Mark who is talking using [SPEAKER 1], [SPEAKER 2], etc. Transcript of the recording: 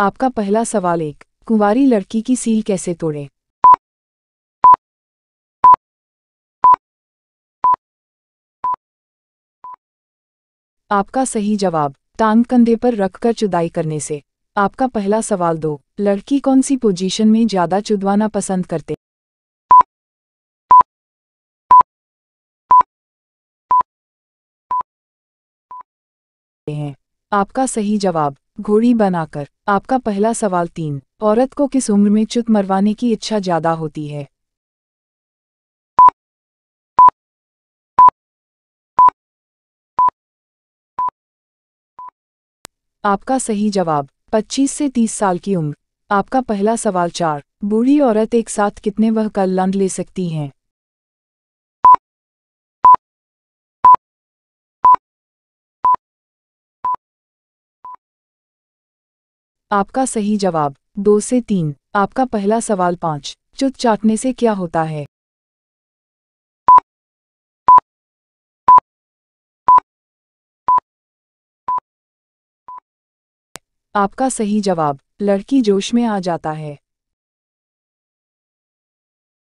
[SPEAKER 1] आपका पहला सवाल एक कुंवारी लड़की की सील कैसे तोड़े
[SPEAKER 2] आपका सही जवाब टांग कंधे पर रखकर चुदाई करने से आपका पहला सवाल दो लड़की कौन सी पोजीशन में ज्यादा चुदवाना पसंद करते हैं आपका सही जवाब घोड़ी बनाकर आपका पहला सवाल तीन औरत को किस उम्र में चुत मरवाने की इच्छा ज्यादा होती है आपका सही जवाब 25 से 30 साल की उम्र आपका पहला सवाल चार बूढ़ी औरत एक साथ कितने वह कल लंड ले
[SPEAKER 1] सकती हैं आपका सही जवाब दो से तीन आपका पहला सवाल पांच चुत चाटने से क्या होता है
[SPEAKER 3] आपका सही जवाब लड़की जोश में आ जाता है